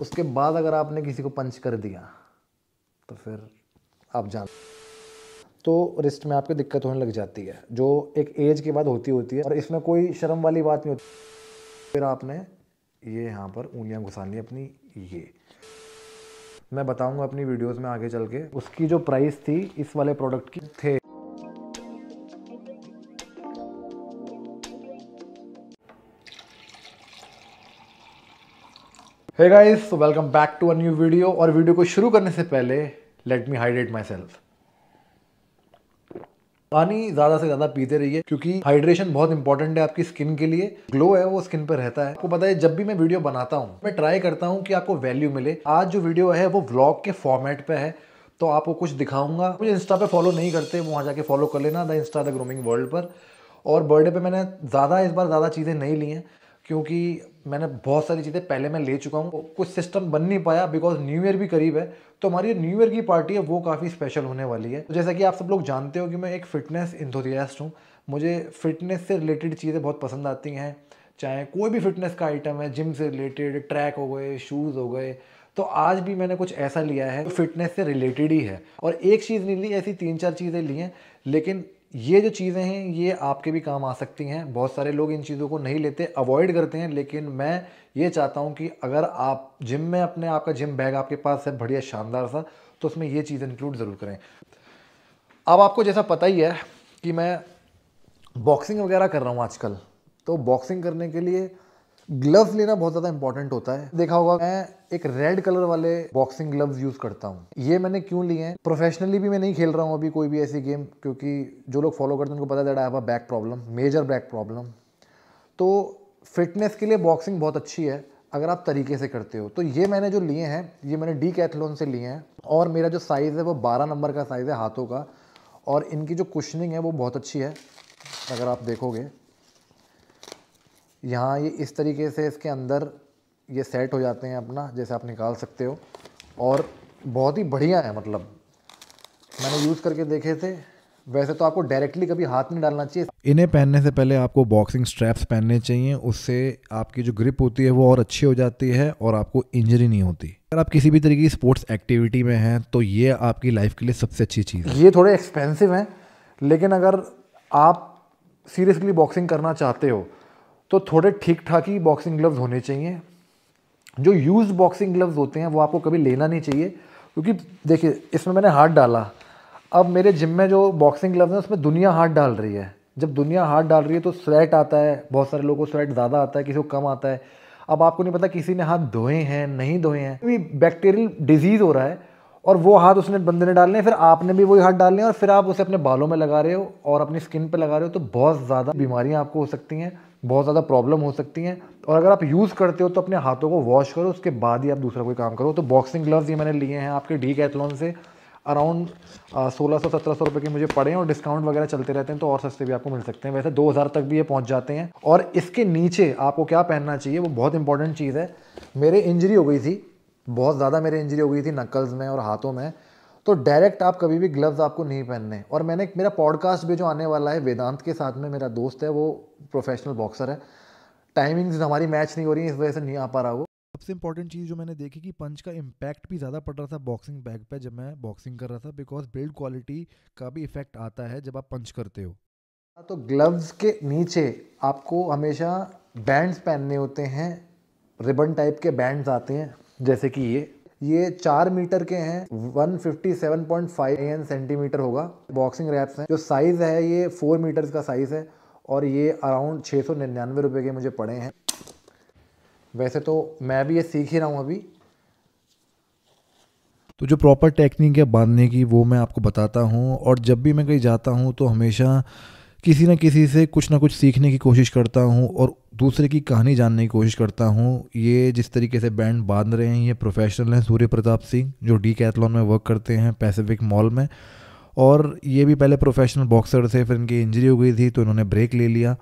उसके बाद अगर आपने किसी को पंच कर दिया तो फिर आप जान तो रिस्ट में आपकी दिक्कत होने लग जाती है जो एक एज के बाद होती होती है और इसमें कोई शर्म वाली बात नहीं होती फिर आपने ये यहाँ पर ऊँगियाँ घुसानी अपनी ये मैं बताऊंगा अपनी वीडियोस में आगे चल के उसकी जो प्राइस थी इस वाले प्रोडक्ट की थे है guys welcome back to a new video और वीडियो को शुरू करने से पहले let me hydrate myself पानी ज़्यादा से ज़्यादा पीते रहिए क्योंकि हाइड्रेशन बहुत इंपॉर्टेंट है आपकी स्किन के लिए ग्लो है वो स्किन पर रहता है आपको पता है जब भी मैं वीडियो बनाता हूँ मैं ट्राई करता हूँ कि आपको वैल्यू मिले आज जो वीडियो है वो ब्लॉग के फॉर्मेट पे है तो आपको कुछ दिखाऊंगा मुझे इंस्टा पे फॉलो नहीं करते वहाँ जाके फॉलो कर लेना the insta the grooming world पर और बर्थडे पे मैंने ज़्यादा इस बार ज़्यादा चीज़ें नहीं ली हैं क्योंकि मैंने बहुत सारी चीज़ें पहले मैं ले चुका हूँ कुछ सिस्टम बन नहीं पाया बिकॉज न्यू ईयर भी करीब है तो हमारी न्यू ईयर की पार्टी है वो काफ़ी स्पेशल होने वाली है तो जैसा कि आप सब लोग जानते हो कि मैं एक फ़िटनेस इंथोजियास्ट हूँ मुझे फ़िटनेस से रिलेटेड चीज़ें बहुत पसंद आती हैं चाहे कोई भी फिटनेस का आइटम है जिम से रिलेटेड ट्रैक हो गए शूज़ हो गए तो आज भी मैंने कुछ ऐसा लिया है फिटनेस से रिलेटेड ही है और एक चीज़ नहीं ली ऐसी तीन चार चीज़ें ली हैं लेकिन ये जो चीज़ें हैं ये आपके भी काम आ सकती हैं बहुत सारे लोग इन चीज़ों को नहीं लेते अवॉइड करते हैं लेकिन मैं ये चाहता हूँ कि अगर आप जिम में अपने आपका जिम बैग आपके पास है बढ़िया शानदार सा तो उसमें ये चीज़ इंक्लूड ज़रूर करें अब आपको जैसा पता ही है कि मैं बॉक्सिंग वगैरह कर रहा हूँ आजकल तो बॉक्सिंग करने के लिए ग्लव्स लेना बहुत ज़्यादा इंपॉर्टेंट होता है देखा होगा मैं एक रेड कलर वाले बॉक्सिंग ग्लव्स यूज़ करता हूँ ये मैंने क्यों लिए हैं प्रोफेशनली भी मैं नहीं खेल रहा हूँ अभी कोई भी ऐसी गेम क्योंकि जो लोग फॉलो करते हैं उनको पता है back problem major back problem तो फिटनेस के लिए बॉक्सिंग बहुत अच्छी है अगर आप तरीके से करते हो तो ये मैंने जो लिए हैं ये मैंने डी कैथलोन से लिए हैं और मेरा जो साइज़ है वो बारह नंबर का साइज़ है हाथों का और इनकी जो कुशनिंग है वो बहुत अच्छी है अगर आप देखोगे यहाँ ये इस तरीके से इसके अंदर ये सेट हो जाते हैं अपना जैसे आप निकाल सकते हो और बहुत ही बढ़िया है मतलब मैंने यूज़ करके देखे थे वैसे तो आपको डायरेक्टली कभी हाथ नहीं डालना चाहिए इन्हें पहनने से पहले आपको बॉक्सिंग स्ट्रैप्स पहनने चाहिए उससे आपकी जो ग्रिप होती है वो और अच्छी हो जाती है और आपको इंजरी नहीं होती अगर आप किसी भी तरीके की स्पोर्ट्स एक्टिविटी में हैं तो ये आपकी लाइफ के लिए सबसे अच्छी चीज़ है ये थोड़े एक्सपेंसिव हैं लेकिन अगर आप सीरियसली बॉक्सिंग करना चाहते हो तो थोड़े ठीक ठाक ही बॉक्सिंग ग्लव्स होने चाहिए जो यूज बॉक्सिंग ग्लव्स होते हैं वो आपको कभी लेना नहीं चाहिए क्योंकि देखिए इसमें मैंने हाथ डाला अब मेरे जिम में जो बॉक्सिंग ग्लव्स हैं उसमें दुनिया हाथ डाल रही है जब दुनिया हाथ डाल रही है तो स्वेट आता है बहुत सारे लोगों को स्वेट ज़्यादा आता है किसी को कम आता है अब आपको नहीं पता किसी ने हाथ धोए हैं नहीं धोए हैं क्योंकि बैक्टीरियल डिजीज़ हो रहा है और वो हाथ उसने बंदे ने डालने फिर आपने भी वही हाथ डालने और फिर आप उसे अपने बालों में लगा रहे हो और अपनी स्किन पर लगा रहे हो तो बहुत ज़्यादा बीमारियाँ आपको हो सकती हैं बहुत ज़्यादा प्रॉब्लम हो सकती हैं और अगर आप यूज़ करते हो तो अपने हाथों को वॉश करो उसके बाद ही आप दूसरा कोई काम करो तो बॉक्सिंग ग्लव्स ये मैंने लिए हैं आपके डी कैथलॉन से अराउंड सोलह सौ सत्रह सौ रुपये के मुझे पड़े हैं और डिस्काउंट वगैरह चलते रहते हैं तो और सस्ते भी आपको मिल सकते हैं वैसे दो हज़ार तक भी ये पहुंच जाते हैं और इसके नीचे आपको क्या पहनना चाहिए वो बहुत इंपॉर्टेंट चीज़ है मेरे इंजरी हो गई थी बहुत ज़्यादा मेरे इंजरी हो गई थी नकल्स में और हाथों में तो डायरेक्ट आप कभी भी ग्लव्स आपको नहीं पहनने और मैंने मेरा पॉडकास्ट भी जो आने वाला है वेदांत के साथ में मेरा दोस्त है वो प्रोफेशनल बॉक्सर है टाइमिंग्स हमारी मैच नहीं हो रही है इस वजह से नहीं आ पा रहा वो सबसे इंपॉर्टेंट चीज़ जो मैंने देखी कि पंच का इम्पैक्ट भी ज़्यादा पड़ रहा था बॉक्सिंग बैग पर जब मैं बॉक्सिंग कर रहा था बिकॉज बिल्ड क्वालिटी का भी इफेक्ट आता है जब आप पंच करते हो तो ग्लव्स के नीचे आपको हमेशा बैंड्स पहनने होते हैं रिबन टाइप के बैंड्स आते हैं जैसे कि ये ये चार मीटर के हैं 157.5 फिफ्टी सेंटीमीटर होगा बॉक्सिंग रैप्स हैं जो साइज़ है ये फोर मीटर्स का साइज़ है और ये अराउंड छः सौ निन्यानवे रुपये के मुझे पड़े हैं वैसे तो मैं भी ये सीख ही रहा हूँ अभी तो जो प्रॉपर टेक्निक है बांधने की वो मैं आपको बताता हूँ और जब भी मैं कहीं जाता हूँ तो हमेशा किसी न किसी से कुछ ना कुछ सीखने की कोशिश करता हूँ और दूसरे की कहानी जानने की कोशिश करता हूँ ये जिस तरीके से बैंड बांध रहे हैं ये प्रोफेशनल हैं सूर्य प्रताप सिंह जो डी कैथलॉन में वर्क करते हैं पैसिफिक मॉल में और ये भी पहले प्रोफेशनल बॉक्सर थे फिर इनकी इंजरी हो गई थी तो इन्होंने ब्रेक ले लिया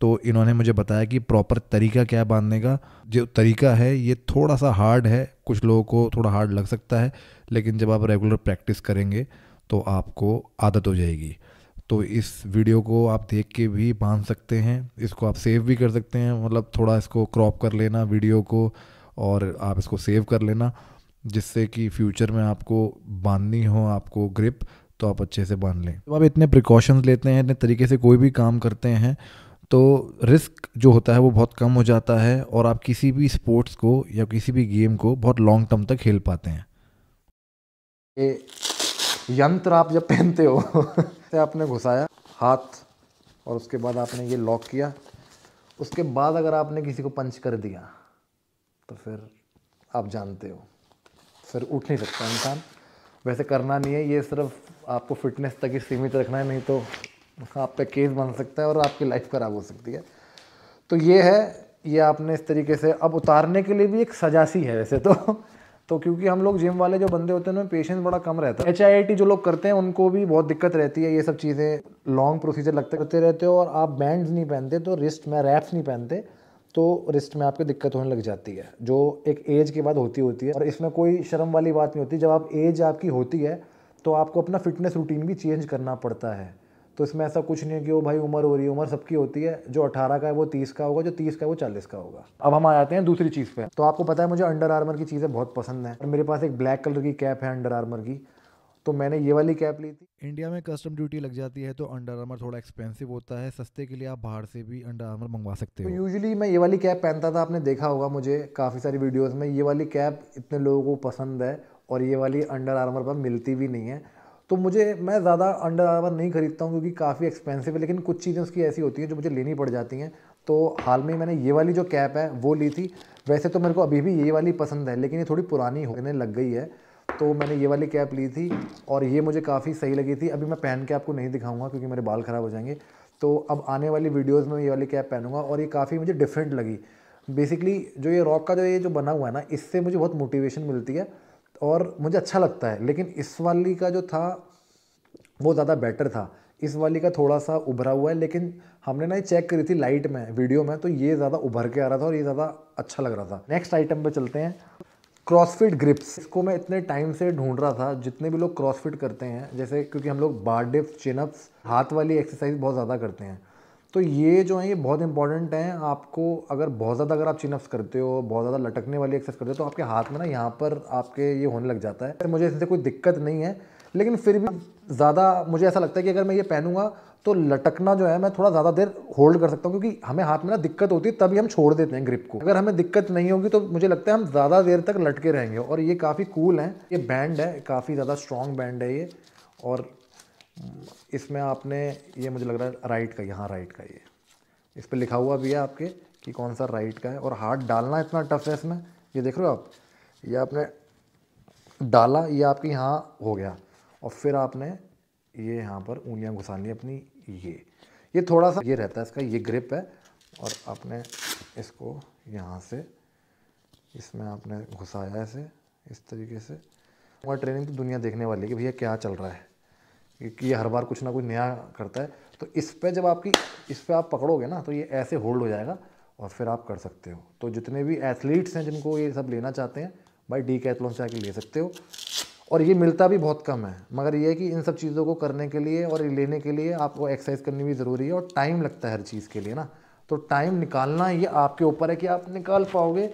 तो इन्होंने मुझे बताया कि प्रॉपर तरीका क्या बांधने का जो तरीका है ये थोड़ा सा हार्ड है कुछ लोगों को थोड़ा हार्ड लग सकता है लेकिन जब आप रेगुलर प्रैक्टिस करेंगे तो आपको आदत हो जाएगी तो इस वीडियो को आप देख के भी बांध सकते हैं इसको आप सेव भी कर सकते हैं मतलब थोड़ा इसको क्रॉप कर लेना वीडियो को और आप इसको सेव कर लेना जिससे कि फ्यूचर में आपको बांधनी हो आपको ग्रिप तो आप अच्छे से बांध लें जब आप इतने प्रिकॉशंस लेते हैं इतने तरीके से कोई भी काम करते हैं तो रिस्क जो होता है वो बहुत कम हो जाता है और आप किसी भी स्पोर्ट्स को या किसी भी गेम को बहुत लॉन्ग टर्म तक खेल पाते हैं यंत्र आप जब पहनते हो तो आपने घुसाया हाथ और उसके बाद आपने ये लॉक किया उसके बाद अगर आपने किसी को पंच कर दिया तो फिर आप जानते हो फिर उठ नहीं सकता इंसान वैसे करना नहीं है ये सिर्फ आपको फिटनेस तक ही सीमित रखना है नहीं तो आप पे केस बन सकता है और आपकी लाइफ ख़राब हो सकती है तो ये है ये आपने इस तरीके से अब उतारने के लिए भी एक सजासी है वैसे तो तो क्योंकि हम लोग जिम वाले जो बंदे होते हैं उनमें पेशेंस बड़ा कम रहता है एच आई आई टी जो लोग करते हैं उनको भी बहुत दिक्कत रहती है ये सब चीज़ें लॉन्ग प्रोसीजर लगते करते रहते हो और आप बैंड नहीं पहनते तो रिस्ट में रैप्स नहीं पहनते तो रिस्ट में आपको दिक्कत होने लग जाती है जो एक एज के बाद होती होती है और इसमें कोई शर्म वाली बात नहीं होती जब आप एज आपकी होती है तो आपको अपना फिटनेस रूटीन भी चेंज करना पड़ता है तो इसमें ऐसा कुछ नहीं है कि वो भाई उम्र हो रही है उम्र सबकी होती है जो 18 का है वो 30 का होगा जो 30 का है वो 40 का होगा अब हम आ जाते हैं दूसरी चीज़ पे तो आपको पता है मुझे अंडर आर्मर की चीज़ें बहुत पसंद और मेरे पास एक ब्लैक कलर की कैप है अंडर आर्मर की तो मैंने ये वाली कैप ली थी इंडिया में कस्टम ड्यूटी लग जाती है तो अंडर आर्मर थोड़ा एक्सपेंसिव होता है सस्ते के लिए आप बाहर से भी अंडर आर्मर मंगवा सकते तो हो तो यूजुअली मैं ये वाली कैप पहनता था आपने देखा होगा मुझे काफ़ी सारी वीडियोस में ये वाली कैप इतने लोगों को पसंद है और ये वाली अंडर आर्मर पर मिलती भी नहीं है तो मुझे मैं ज़्यादा अंडर आर्मर नहीं खरीदता हूँ क्योंकि काफ़ी एक्सपेंसिव है लेकिन कुछ चीज़ें उसकी ऐसी होती हैं जो मुझे लेनी पड़ जाती हैं तो हाल में मैंने ये वाली जो कैप है वो ली थी वैसे तो मेरे को अभी भी ये वाली पसंद है लेकिन ये थोड़ी पुरानी होने लग गई है तो मैंने ये वाली कैप ली थी और ये मुझे काफ़ी सही लगी थी अभी मैं पहन के आपको नहीं दिखाऊंगा क्योंकि मेरे बाल ख़राब हो जाएंगे तो अब आने वाली वीडियोस में ये वाली कैप पहनूंगा और ये काफ़ी मुझे डिफरेंट लगी बेसिकली जो ये रॉक का जो ये जो बना हुआ है ना इससे मुझे बहुत मोटिवेशन मिलती है और मुझे अच्छा लगता है लेकिन इस वाली का जो था वो ज़्यादा बेटर था इस वाली का थोड़ा सा उभरा हुआ है लेकिन हमने ना ये चेक करी थी लाइट में वीडियो में तो ये ज़्यादा उभर के आ रहा था और ये ज़्यादा अच्छा लग रहा था नेक्स्ट आइटम पे चलते हैं क्रॉसफिट ग्रिप्स इसको मैं इतने टाइम से ढूंढ रहा था जितने भी लोग क्रॉसफिट करते हैं जैसे क्योंकि हम लोग बार डिप्स चिनअप्स हाथ वाली एक्सरसाइज बहुत ज़्यादा करते हैं तो ये जो है ये बहुत इंपॉर्टेंट है आपको अगर बहुत ज़्यादा अगर आप चिनअप्स करते हो बहुत ज़्यादा लटकने वाली एक्सरसाइज करते हो तो आपके हाथ में ना यहाँ पर आपके ये होने लग जाता है मुझे इससे कोई दिक्कत नहीं है लेकिन फिर भी ज़्यादा मुझे ऐसा लगता है कि अगर मैं ये पहनूंगा तो लटकना जो है मैं थोड़ा ज़्यादा देर होल्ड कर सकता हूँ क्योंकि हमें हाथ में ना दिक्कत होती है तभी हम छोड़ देते हैं ग्रिप को अगर हमें दिक्कत नहीं होगी तो मुझे लगता है हम ज़्यादा देर तक लटके रहेंगे और ये काफ़ी कूल है ये बैंड है काफ़ी ज़्यादा स्ट्रॉन्ग बैंड है ये और इसमें आपने ये मुझे लग रहा है राइट का यहाँ राइट का ये इस पर लिखा हुआ भी है आपके कि कौन सा राइट का है और हाथ डालना इतना टफ है इसमें ये देख रहे हो आप ये आपने डाला ये आपके यहाँ हो गया और फिर आपने ये यहाँ पर ऊँगियाँ घुसानी अपनी ये ये थोड़ा सा ये रहता है इसका ये ग्रिप है और आपने इसको यहाँ से इसमें आपने घुसाया इसे इस तरीके से हमारी ट्रेनिंग तो दुनिया देखने वाली है कि भैया क्या चल रहा है कि ये हर बार कुछ ना कुछ नया करता है तो इस पर जब आपकी इस पर आप पकड़ोगे ना तो ये ऐसे होल्ड हो जाएगा और फिर आप कर सकते हो तो जितने भी एथलीट्स हैं जिनको ये सब लेना चाहते हैं भाई डी कैथलॉन से आके ले सकते हो और ये मिलता भी बहुत कम है मगर ये है कि इन सब चीज़ों को करने के लिए और लेने के लिए आपको एक्सरसाइज करनी भी ज़रूरी है और टाइम लगता है हर चीज़ के लिए ना तो टाइम निकालना ये आपके ऊपर है कि आप निकाल पाओगे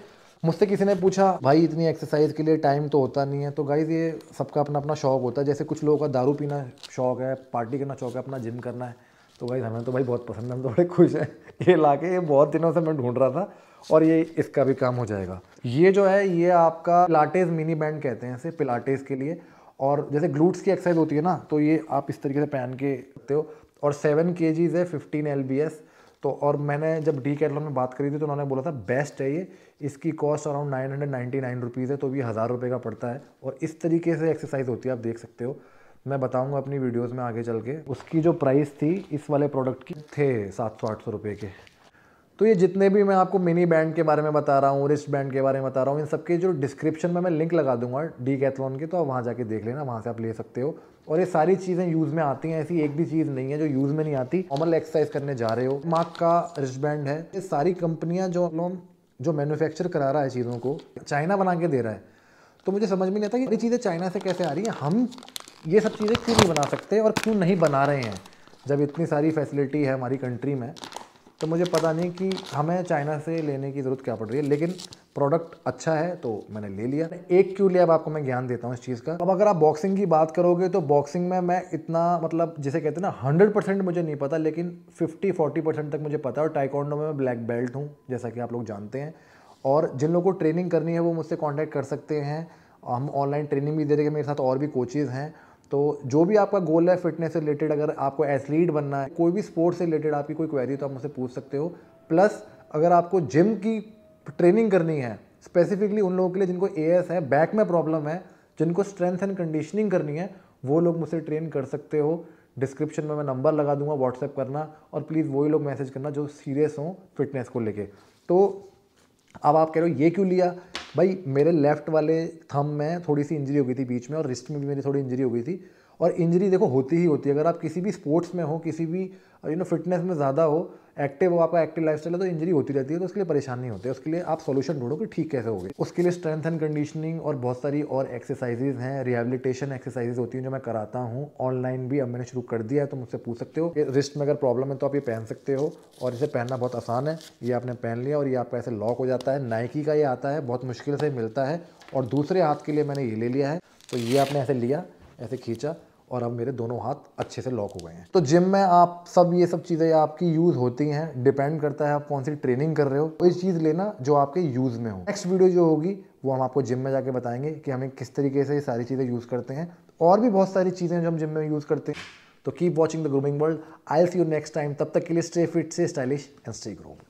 मुझसे किसी ने पूछा भाई इतनी एक्सरसाइज के लिए टाइम तो होता नहीं है तो गाइज ये सबका अपना अपना शौक होता है जैसे कुछ लोगों का दारू पीना शौक है पार्टी करना शौक है अपना जिम करना है तो गाइज हमें तो भाई बहुत पसंद है हम तो बड़े खुश हैं ये ला के ये बहुत दिनों से मैं ढूंढ रहा था और ये इसका भी काम हो जाएगा ये जो है ये आपका पिलाटेज मिनी बैंड कहते हैं इसे पिलाटेज के लिए और जैसे ग्लूट्स की एक्सरसाइज होती है ना तो ये आप इस तरीके से पहन के करते हो और सेवन के जीज है फिफ्टीन एल बी एस तो और मैंने जब डी कैटलॉग में बात करी थी तो उन्होंने बोला था बेस्ट है ये इसकी cost around nine hundred ninety nine rupees है तो भी हज़ार रुपये का पड़ता है और इस तरीके से एक्सरसाइज होती है आप देख सकते हो मैं बताऊंगा अपनी वीडियोस में आगे चल के उसकी जो प्राइस थी इस वाले प्रोडक्ट की थे सात सौ आठ सौ रुपये के तो ये जितने भी मैं आपको मिनी बैंड के बारे में बता रहा हूँ रिस्ट बैंड के बारे में बता रहा हूँ इन सबके जो डिस्क्रिप्शन में मैं लिंक लगा दूंगा डी कैथलॉन के तो आप वहाँ जाके देख लेना वहाँ से आप ले सकते हो और ये सारी चीज़ें यूज़ में आती हैं ऐसी एक भी चीज़ नहीं है जो यूज़ में नहीं आती नॉर्मल एक्सरसाइज करने जा रहे हो मार्क का रिस्ट बैंड है ये सारी कंपनियाँ जो लोन जो मैन्युफैक्चर करा रहा है चीज़ों को चाइना बना के दे रहा है तो मुझे समझ में नहीं आता कि ये चीज़ें चाइना से कैसे आ रही हैं हम ये सब चीज़ें क्यों नहीं बना सकते और क्यों नहीं बना रहे हैं जब इतनी सारी फैसिलिटी है हमारी कंट्री में तो मुझे पता नहीं कि हमें चाइना से लेने की ज़रूरत क्या पड़ रही है लेकिन प्रोडक्ट अच्छा है तो मैंने ले लिया एक क्यों लिया अब आपको मैं ज्ञान देता हूँ इस चीज़ का अब अगर आप बॉक्सिंग की बात करोगे तो बॉक्सिंग में मैं इतना मतलब जिसे कहते हैं ना हंड्रेड परसेंट मुझे नहीं पता लेकिन फिफ्टी फोर्टी परसेंट तक मुझे पता है और टाइकॉन्डो में मैं ब्लैक बेल्ट हूँ जैसा कि आप लोग जानते हैं और जिन लोगों को ट्रेनिंग करनी है वो मुझसे कॉन्टैक्ट कर सकते हैं हम ऑनलाइन ट्रेनिंग भी दे रहे हैं मेरे साथ और भी कोचेज़ हैं तो जो भी आपका गोल है फिटनेस से रिलेटेड अगर आपको एथलीट बनना है कोई भी स्पोर्ट्स से रिलेटेड आपकी कोई क्वेरी तो आप मुझसे पूछ सकते हो प्लस अगर आपको जिम की ट्रेनिंग करनी है स्पेसिफिकली उन लोगों के लिए जिनको ए है बैक में प्रॉब्लम है जिनको स्ट्रेंथ एंड कंडीशनिंग करनी है वो लोग मुझसे ट्रेन कर सकते हो डिस्क्रिप्शन में मैं नंबर लगा दूंगा व्हाट्सएप करना और प्लीज़ वही लोग मैसेज करना जो सीरियस हों फिटनेस को लेके तो अब आप कह रहे हो ये क्यों लिया भाई मेरे लेफ्ट वाले थम में थोड़ी सी इंजरी हो गई थी बीच में और रिस्ट में भी मेरी थोड़ी इंजरी हो गई थी और इंजरी देखो होती ही होती है अगर आप किसी भी स्पोर्ट्स में हो किसी भी यू नो फिटनेस में ज़्यादा हो एक्टिव हो आपका एक्टिव लाइफ है तो इंजरी होती रहती है तो उसके लिए परेशानी होती है उसके लिए आप सोल्यूशन ढूंढो कि ठीक कैसे हो उसके लिए स्ट्रेंथ एंड कंडीशनिंग और बहुत सारी और एक्सरसाइजेज हैं रिहेबिलिटेशन एक्सरसाइजेज होती हैं जो मैं कराता हूँ ऑनलाइन भी अब मैंने शुरू कर दिया है तो मुझसे पूछ सकते हो रिस्ट में अगर प्रॉब्लम है तो आप ये पहन सकते हो और इसे पहनना बहुत आसान है ये आपने पहन लिया और ये आपका ऐसे लॉक हो जाता है नाइकी का ये आता है बहुत मुश्किल से मिलता है और दूसरे हाथ के लिए मैंने ये ले लिया है तो ये आपने ऐसे लिया ऐसे खींचा और अब मेरे दोनों हाथ अच्छे से लॉक हो गए हैं तो जिम में आप सब ये सब चीज़ें आपकी यूज़ होती हैं डिपेंड करता है आप कौन सी ट्रेनिंग कर रहे हो कोई तो चीज़ लेना जो आपके यूज़ में हो नेक्स्ट वीडियो जो होगी वो हम आपको जिम में जाके बताएंगे कि हमें किस तरीके से ये सारी चीज़ें यूज़ करते हैं और भी बहुत सारी चीज़ें जो हम जिम में यूज़ करते हैं तो keep watching the grooming world I see you next time तब तक के लिए स्टे फिट से स्टाइलिश एंड स्टे ग्रूम